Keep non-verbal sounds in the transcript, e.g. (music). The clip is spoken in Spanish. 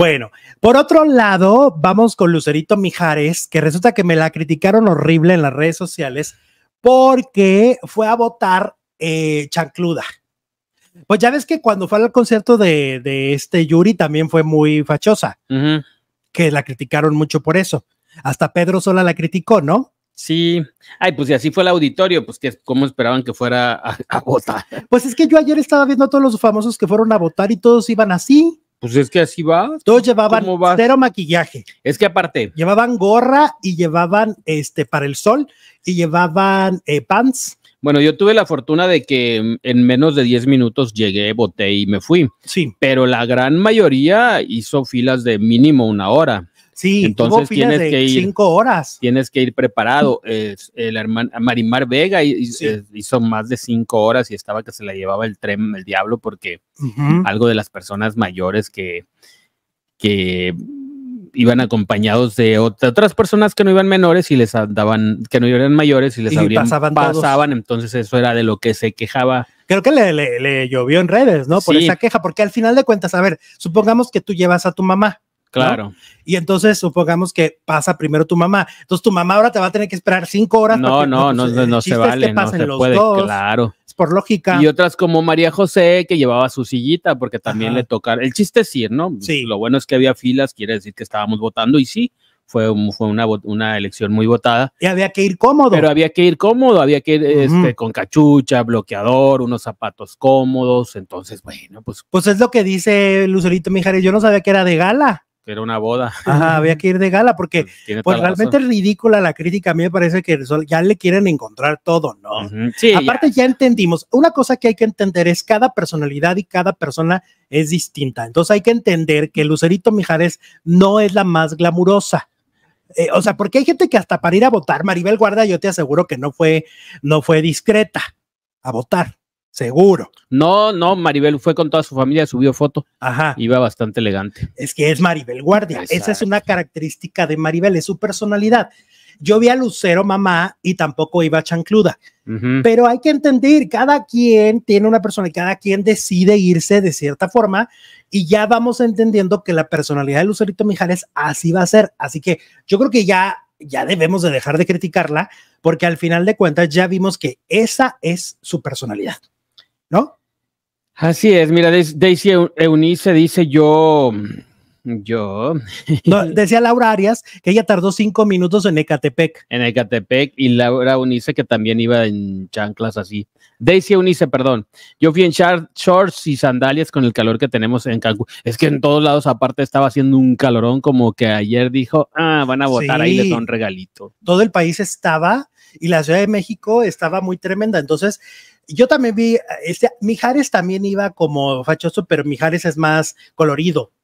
Bueno, por otro lado, vamos con Lucerito Mijares, que resulta que me la criticaron horrible en las redes sociales porque fue a votar eh, chancluda. Pues ya ves que cuando fue al concierto de, este Yuri también fue muy fachosa, que la criticaron mucho por eso. Hasta Pedro Sola la criticó, ¿no? Sí, ay, pues y así fue el auditorio, pues que cómo esperaban que fuera a, votar. Pues es que yo ayer estaba viendo a todos los famosos que fueron a votar y todos iban así. Pues es que así va. Todos llevaban cero maquillaje. Es que aparte. Llevaban gorra y llevaban este para el sol y llevaban eh, pants. Bueno, yo tuve la fortuna de que en menos de 10 minutos llegué, voté y me fui. Sí. Pero la gran mayoría hizo filas de mínimo una hora. Sí, entonces tienes que ir cinco horas. Tienes que ir preparado. (laughs) el hermano Marimar Vega eh, hizo más de cinco horas y estaba que se la llevaba el tren el diablo porque algo de las personas mayores que que iban acompañados de otras personas que no iban menores y les andaban, que no iban mayores y les pasaban, entonces eso era de lo que se quejaba. Creo que le, llovió en redes, ¿no? Por esa queja, porque al final de cuentas, a ver, supongamos que tú llevas a tu mamá, Claro. Y entonces supongamos que pasa primero tu mamá. Entonces tu mamá ahora te va a tener que esperar cinco horas. No, no, no, eh, no, se vale. no se puede, claro. Es por lógica. Y otras como María José que llevaba su sillita porque también le toca. El chiste es ir, ¿no? Sí. Lo bueno es que había filas, quiere decir que estábamos votando y sí. Fue, fue una, una elección muy votada. Y había que ir cómodo. Pero había que ir cómodo, había que ir este, con cachucha, bloqueador, unos zapatos cómodos. Entonces, bueno, pues. Pues es lo que dice Lucerito Mijares. Yo no sabía que era de gala que era una boda. Ajá, había que ir de gala porque pues, pues realmente es ridícula la crítica. A mí me parece que ya le quieren encontrar todo, ¿no? Aparte ya. entendimos, una cosa que hay que entender es cada personalidad y cada persona es distinta. Entonces hay que entender que Lucerito Mijares no es la más glamurosa. Eh, o sea, porque hay gente que hasta para ir a votar, Maribel Guarda, yo te aseguro que no fue, no fue discreta a votar. Seguro. No, no, Maribel fue con toda su familia, subió foto. Ajá. Iba bastante elegante. Es que es Maribel Guardia. Esa es una característica de Maribel, es su personalidad. Yo vi a Lucero mamá y tampoco iba a chancluda. Pero hay que entender, cada quien tiene una personalidad, cada quien decide irse de cierta forma y ya vamos entendiendo que la personalidad de Lucerito Mijares así va a ser. Así que yo creo que ya ya debemos de dejar de criticarla porque al final de cuentas ya vimos que esa es su personalidad. ¿no? Así es, mira, Daisy Eunice dice yo, yo. (laughs) decía Laura Arias que ella tardó cinco minutos en Ecatepec. En Ecatepec y Laura Eunice que también iba en chanclas así. Daisy Eunice, perdón. Yo fui en shorts y sandalias con el calor que tenemos en Cancún. Es que en todos lados aparte estaba haciendo un calorón como que ayer dijo, ah, van a votar ahí les da un regalito. Todo el país estaba y la Ciudad de México estaba muy tremenda. Entonces, yo también vi, este, Mijares también iba como fachoso, pero Mijares es más colorido,